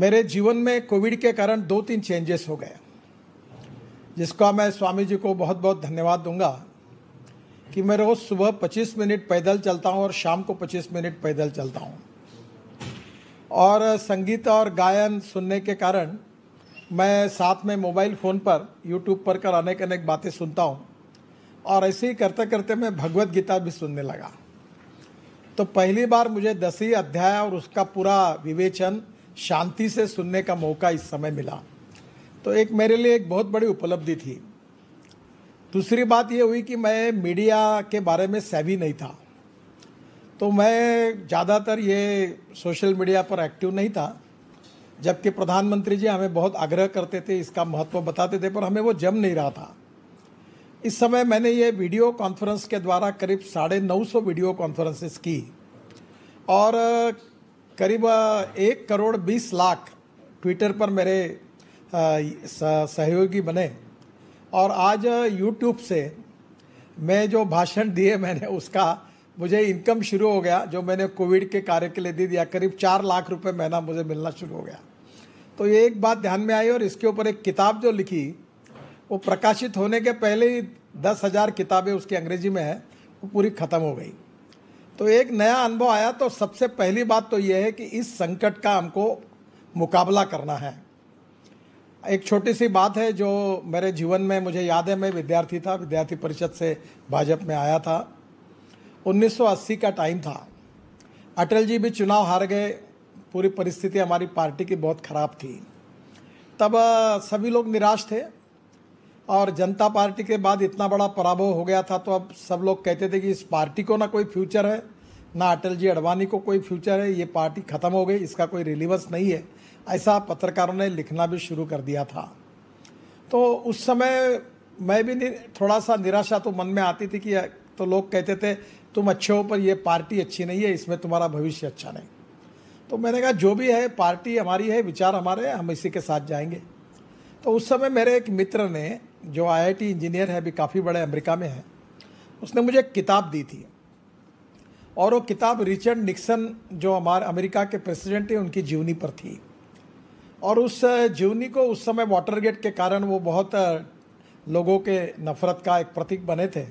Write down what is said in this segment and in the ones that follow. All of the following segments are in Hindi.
मेरे जीवन में कोविड के कारण दो तीन चेंजेस हो गए जिसका मैं स्वामी जी को बहुत बहुत धन्यवाद दूंगा कि मैं रोज़ सुबह 25 मिनट पैदल चलता हूँ और शाम को 25 मिनट पैदल चलता हूँ और संगीत और गायन सुनने के कारण मैं साथ में मोबाइल फ़ोन पर यूट्यूब पर कर अनेक अनेक बातें सुनता हूँ और ऐसे ही करते करते मैं भगवत गीता भी सुनने लगा तो पहली बार मुझे दसवीं अध्याय और उसका पूरा विवेचन शांति से सुनने का मौका इस समय मिला तो एक मेरे लिए एक बहुत बड़ी उपलब्धि थी दूसरी बात ये हुई कि मैं मीडिया के बारे में सैवी नहीं था तो मैं ज़्यादातर ये सोशल मीडिया पर एक्टिव नहीं था जबकि प्रधानमंत्री जी हमें बहुत आग्रह करते थे इसका महत्व बताते थे पर हमें वो जम नहीं रहा था इस समय मैंने ये वीडियो कॉन्फ्रेंस के द्वारा करीब साढ़े नौ सौ वीडियो कॉन्फ्रेंसेस की और करीब एक करोड़ बीस लाख ट्विटर पर मेरे सहयोगी बने और आज यूट्यूब से मैं जो भाषण दिए मैंने उसका मुझे इनकम शुरू हो गया जो मैंने कोविड के कार्य के लिए दे दिया करीब चार लाख रुपए महीना मुझे मिलना शुरू हो गया तो ये एक बात ध्यान में आई और इसके ऊपर एक किताब जो लिखी वो प्रकाशित होने के पहले ही दस हज़ार किताबें उसकी अंग्रेजी में है वो पूरी ख़त्म हो गई तो एक नया अनुभव आया तो सबसे पहली बात तो यह है कि इस संकट का हमको मुकाबला करना है एक छोटी सी बात है जो मेरे जीवन में मुझे याद है मैं विद्यार्थी था विद्यार्थी परिषद से भाजपा में आया था 1980 का टाइम था अटल जी भी चुनाव हार गए पूरी परिस्थिति हमारी पार्टी की बहुत ख़राब थी तब सभी लोग निराश थे और जनता पार्टी के बाद इतना बड़ा पराभव हो गया था तो अब सब लोग कहते थे कि इस पार्टी को ना कोई फ्यूचर है ना अटल जी अडवाणी को कोई फ्यूचर है ये पार्टी ख़त्म हो गई इसका कोई रिलीवस नहीं है ऐसा पत्रकारों ने लिखना भी शुरू कर दिया था तो उस समय मैं भी थोड़ा सा निराशा तो मन में आती थी कि तो लोग कहते थे तुम अच्छे हो पर ये पार्टी अच्छी नहीं है इसमें तुम्हारा भविष्य अच्छा नहीं तो मैंने कहा जो भी है पार्टी हमारी है विचार हमारे हैं हम इसी के साथ जाएंगे तो उस समय मेरे एक मित्र ने जो आईआईटी इंजीनियर है अभी काफ़ी बड़े अमेरिका में है उसने मुझे एक किताब दी थी और वो किताब रिचर्ड निक्सन जो हमारे अमेरिका के प्रेसिडेंट हैं उनकी जीवनी पर थी और उस जीवनी को उस समय वाटरगेट के कारण वो बहुत लोगों के नफ़रत का एक प्रतीक बने थे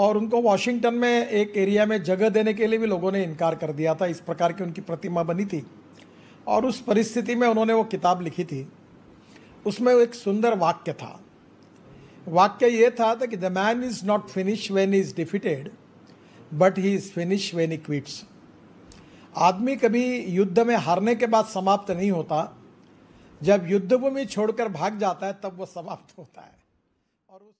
और उनको वाशिंगटन में एक एरिया में जगह देने के लिए भी लोगों ने इनकार कर दिया था इस प्रकार की उनकी प्रतिमा बनी थी और उस परिस्थिति में उन्होंने वो किताब लिखी थी उसमें एक सुंदर वाक्य था वाक्य ये था, कि the man is not finish when is defeated but he is finish when he quits आदमी कभी युद्ध में हारने के बाद समाप्त नहीं होता जब युद्ध भूमि छोड़कर भाग जाता है तब वो समाप्त होता है और उस